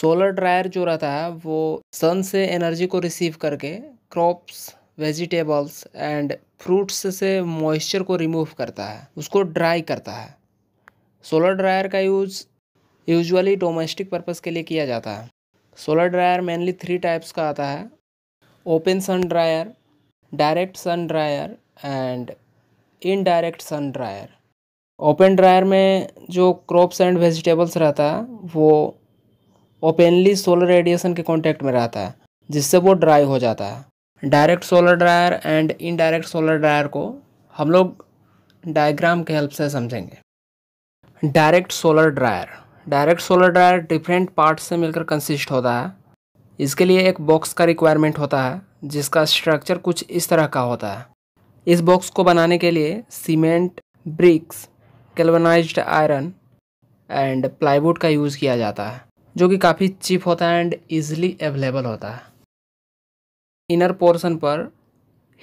solar dryer जो रहता है वो सन से एनर्जी को रिसीव करके क्रॉप्स वेजिटेबल्स एंड फ्रूट्स से मॉइस्चर को रिमूव करता है उसको ड्राई करता है सोलर ड्रायर का यूज़ यूजुअली डोमेस्टिक पर्पज़ के लिए किया जाता है solar dryer mainly three types का आता है open sun dryer direct sun dryer and indirect sun dryer open dryer में जो क्रॉप्स एंड वेजिटेबल्स रहता है वो ओपनली सोलर रेडिएशन के कॉन्टैक्ट में रहता है जिससे वो ड्राई हो जाता है direct solar dryer and indirect solar dryer को हम लोग डायग्राम के हेल्प से समझेंगे direct solar dryer direct solar dryer different parts से मिलकर कंसिस्ट होता है इसके लिए एक बॉक्स का रिक्वायरमेंट होता है जिसका स्ट्रक्चर कुछ इस तरह का होता है इस बॉक्स को बनाने के लिए cement bricks galvanised iron and plywood का यूज़ किया जाता है जो कि काफ़ी चीप होता है एंड ईजिली अवेलेबल होता है इनर पोर्शन पर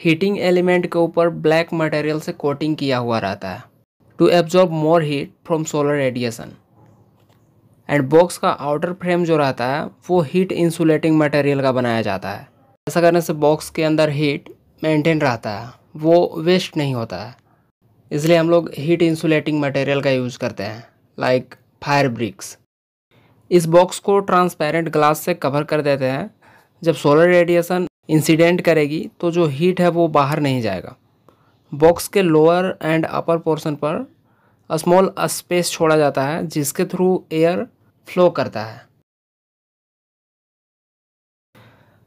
हीटिंग एलिमेंट के ऊपर ब्लैक मटेरियल से कोटिंग किया हुआ रहता है to absorb more heat from solar radiation and box का आउटर फ्रेम जो रहता है वो हीट इंसुलेटिंग मटेरियल का बनाया जाता है ऐसा करने से बॉक्स के अंदर हीट मेंटेन रहता है वो वेस्ट नहीं होता है इसलिए हम लोग हीट इंसुलेटिंग मटेरियल का यूज़ करते हैं लाइक फायर ब्रिक्स इस बॉक्स को ट्रांसपेरेंट ग्लास से कवर कर देते हैं जब सोलर रेडिएशन इंसिडेंट करेगी तो जो हीट है वो बाहर नहीं जाएगा बॉक्स के लोअर एंड अपर पोर्शन पर स्मॉल स्पेस छोड़ा जाता है जिसके थ्रू एयर फ्लो करता है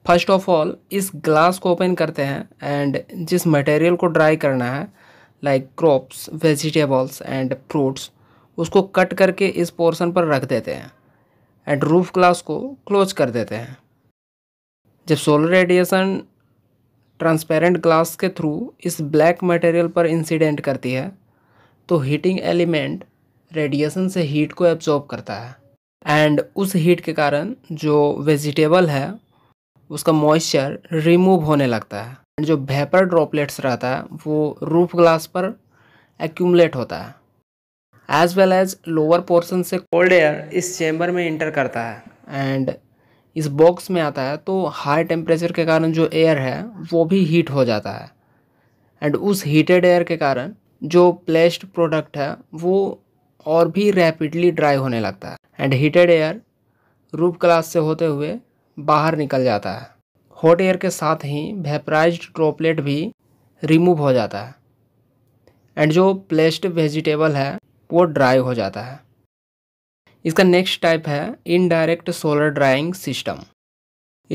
फर्स्ट ऑफ ऑल इस ग्लास को ओपन करते हैं एंड जिस मटेरियल को ड्राई करना है like crops vegetables and fruits उसको कट करके इस पोर्शन पर रख देते हैं एंड रूफ क्लास को क्लोज कर देते हैं जब सोलर रेडिएशन ट्रांसपेरेंट ग्लास के थ्रू इस ब्लैक मटेरियल पर इंसिडेंट करती है तो हीटिंग एलिमेंट रेडिएशन से हीट को एब्जॉर्ब करता है एंड उस हीट के कारण जो वेजिटेबल है उसका मॉइस्चर रिमूव होने लगता है जो वेपर ड्रॉपलेट्स रहता है वो रूफ ग्लास पर एक्यूमलेट होता है as well as lower portion से कोल्ड एयर इस चैम्बर में इंटर करता है एंड इस बॉक्स में आता है तो हाई टेम्परेचर के कारण जो एयर है वो भी हीट हो जाता है एंड उस हीटेड एयर के कारण जो प्लेस्ड प्रोडक्ट है वो और भी रैपिडली ड्राई होने लगता है and heated air roof glass से होते हुए बाहर निकल जाता है हॉट एयर के साथ ही वेपराइज ड्रॉपलेट भी रिमूव हो जाता है एंड जो प्लेस्ड वेजिटेबल है वो ड्राई हो जाता है इसका नेक्स्ट टाइप है इनडायरेक्ट सोलर ड्राइंग सिस्टम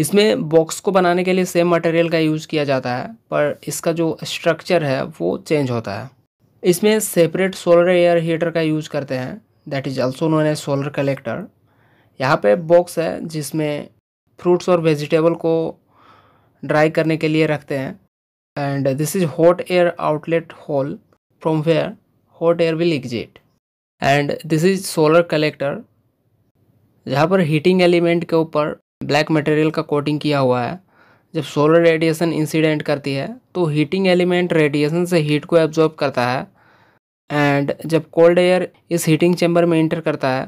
इसमें बॉक्स को बनाने के लिए सेम मटेरियल का यूज़ किया जाता है पर इसका जो स्ट्रक्चर है वो चेंज होता है इसमें सेपरेट सोलर एयर हीटर का यूज़ करते हैं that is also known as solar collector यहाँ पे बॉक्स है जिसमें फ्रूट्स और वेजिटेबल को ड्राई करने के लिए रखते हैं and this is hot air outlet hole from where hot air will exit and this is solar collector जहाँ पर हीटिंग एलिमेंट के ऊपर ब्लैक मटेरियल का कोटिंग किया हुआ है जब सोलर रेडिएशन इंसिडेंट करती है तो हीटिंग एलिमेंट रेडिएशन से हीट को एब्जॉर्ब करता है एंड जब कोल्ड एयर इस हीटिंग चैम्बर में इंटर करता है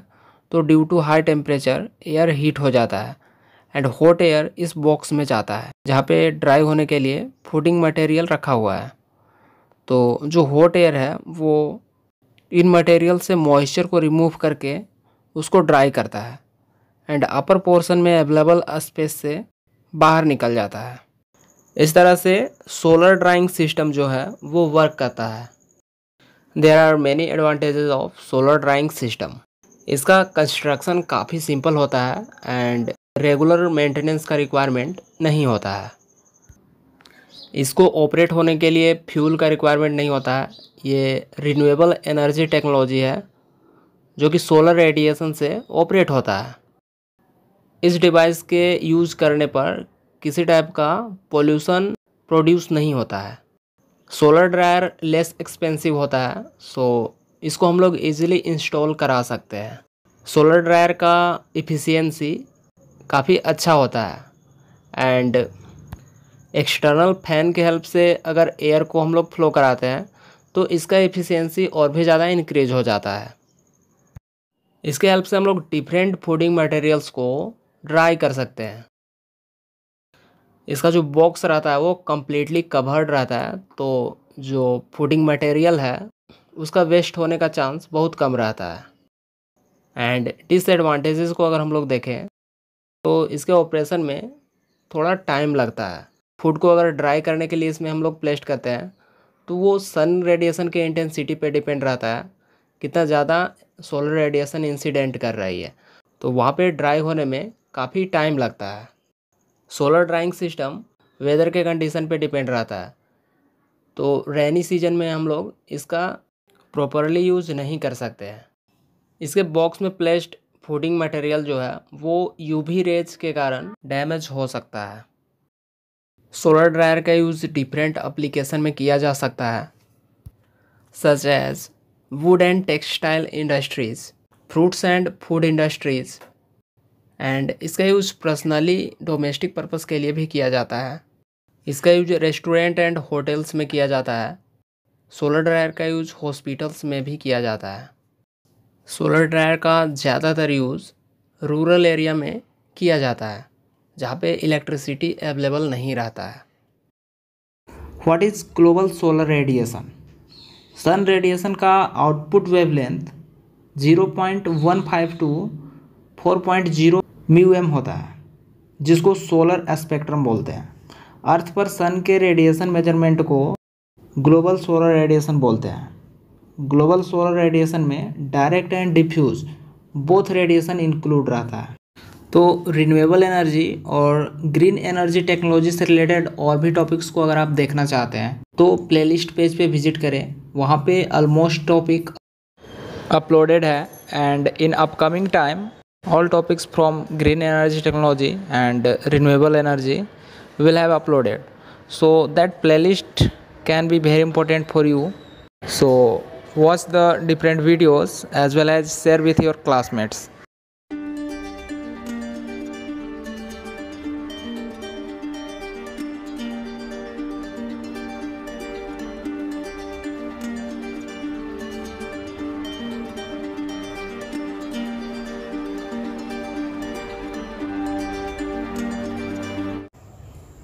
तो due to high temperature air heat हो जाता है एंड हॉट एयर इस बॉक्स में जाता है जहाँ पे ड्राई होने के लिए फूडिंग मटेरियल रखा हुआ है तो जो हॉट एयर है वो इन मटेरियल से मॉइस्चर को रिमूव करके उसको ड्राई करता है एंड अपर पोर्शन में अवेलेबल स्पेस से बाहर निकल जाता है इस तरह से सोलर ड्राइंग सिस्टम जो है वो वर्क करता है there are many advantages of solar drying system इसका कंस्ट्रक्शन काफ़ी सिंपल होता है एंड रेगुलर मेंटेनेंस का रिक्वायरमेंट नहीं होता है इसको ऑपरेट होने के लिए फ्यूल का रिक्वायरमेंट नहीं होता है ये रिन्यूएबल एनर्जी टेक्नोलॉजी है जो कि सोलर रेडिएशन से ऑपरेट होता है इस डिवाइस के यूज़ करने पर किसी टाइप का पोल्यूशन प्रोड्यूस नहीं होता है सोलर ड्रायर लेस एक्सपेंसिव होता है सो इसको हम लोग इजीली इंस्टॉल करा सकते हैं सोलर ड्रायर का इफ़िशियंसी काफ़ी अच्छा होता है एंड एक्सटर्नल फ़ैन के हेल्प से अगर एयर को हम लोग फ्लो कराते हैं तो इसका एफिशिएंसी और भी ज़्यादा इंक्रीज हो जाता है इसके हेल्प से हम लोग डिफरेंट फूडिंग मटेरियल्स को ड्राई कर सकते हैं इसका जो बॉक्स रहता है वो कम्प्लीटली कवर्ड रहता है तो जो फूडिंग मटेरियल है उसका वेस्ट होने का चांस बहुत कम रहता है एंड डिसएडवांटेजेस को अगर हम लोग देखें तो इसके ऑपरेशन में थोड़ा टाइम लगता है फूड को अगर ड्राई करने के लिए इसमें हम लोग प्लेस्ट करते हैं तो वो सन रेडिएशन के इंटेंसिटी पे डिपेंड रहता है कितना ज़्यादा सोलर रेडिएशन इंसिडेंट कर रही है तो वहाँ पे ड्राई होने में काफ़ी टाइम लगता है सोलर ड्राइंग सिस्टम वेदर के कंडीशन पे डिपेंड रहता है तो रेनी सीजन में हम लोग इसका प्रॉपरली यूज नहीं कर सकते हैं इसके बॉक्स में प्लेस्ड फूडिंग मटेरियल जो है वो यूवी रेज के कारण डैमेज हो सकता है सोलर ड्रायर का यूज़ डिफरेंट अप्लीकेशन में किया जा सकता है such as wood and textile industries fruits and food industries and इसका यूज़ पर्सनली डोमेस्टिक पर्पस के लिए भी किया जाता है इसका यूज रेस्टोरेंट एंड होटल्स में किया जाता है सोलर ड्रायर का यूज़ हॉस्पिटल्स में भी किया जाता है सोलर ड्रायर का ज़्यादातर यूज़ रूरल एरिया में किया जाता है जहाँ पे इलेक्ट्रिसिटी अवेलेबल नहीं रहता है what is global solar radiation sun radiation का आउटपुट वेवलेंथ 0.152 4.0 म्यू एम होता है जिसको सोलर स्पेक्ट्रम बोलते हैं अर्थ पर सन के रेडिएशन मेजरमेंट को ग्लोबल सोलर रेडिएशन बोलते हैं ग्लोबल सोलर रेडिएशन में direct and diffuse both radiation include रहता है तो रिन्यूएबल एनर्जी और ग्रीन एनर्जी टेक्नोलॉजी से रिलेटेड और भी टॉपिक्स को अगर आप देखना चाहते हैं तो प्लेलिस्ट पेज पे विजिट करें वहाँ पे ऑलमोस्ट टॉपिक अपलोडेड है and in upcoming time all topics from green energy technology and renewable energy will have uploaded so that playlist can be very important for you so watch the different videos as well as share with your classmates